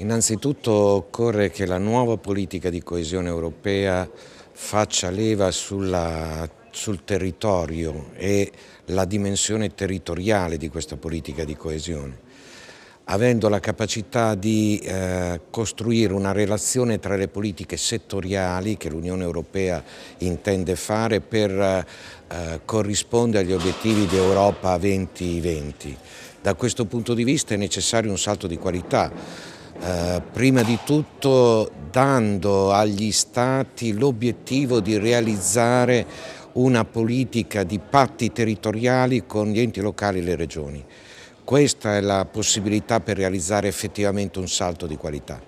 Innanzitutto occorre che la nuova politica di coesione europea faccia leva sulla, sul territorio e la dimensione territoriale di questa politica di coesione avendo la capacità di eh, costruire una relazione tra le politiche settoriali che l'Unione Europea intende fare per eh, corrispondere agli obiettivi di Europa 2020. Da questo punto di vista è necessario un salto di qualità eh, prima di tutto dando agli Stati l'obiettivo di realizzare una politica di patti territoriali con gli enti locali e le regioni. Questa è la possibilità per realizzare effettivamente un salto di qualità.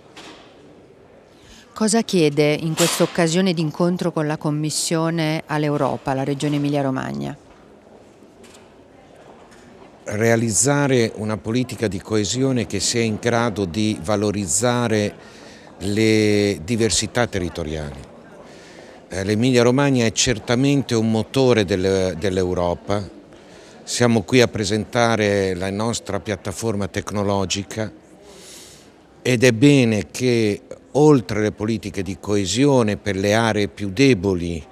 Cosa chiede in questa occasione di incontro con la Commissione all'Europa, la Regione Emilia-Romagna? realizzare una politica di coesione che sia in grado di valorizzare le diversità territoriali. Eh, L'Emilia Romagna è certamente un motore dell'Europa, siamo qui a presentare la nostra piattaforma tecnologica ed è bene che oltre alle politiche di coesione per le aree più deboli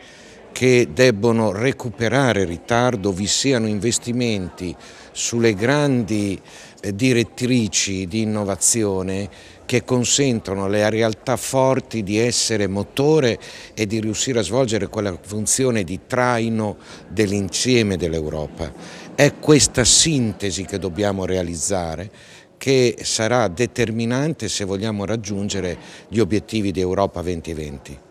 che debbono recuperare ritardo, vi siano investimenti sulle grandi eh, direttrici di innovazione che consentono alle realtà forti di essere motore e di riuscire a svolgere quella funzione di traino dell'insieme dell'Europa. È questa sintesi che dobbiamo realizzare che sarà determinante se vogliamo raggiungere gli obiettivi di Europa 2020.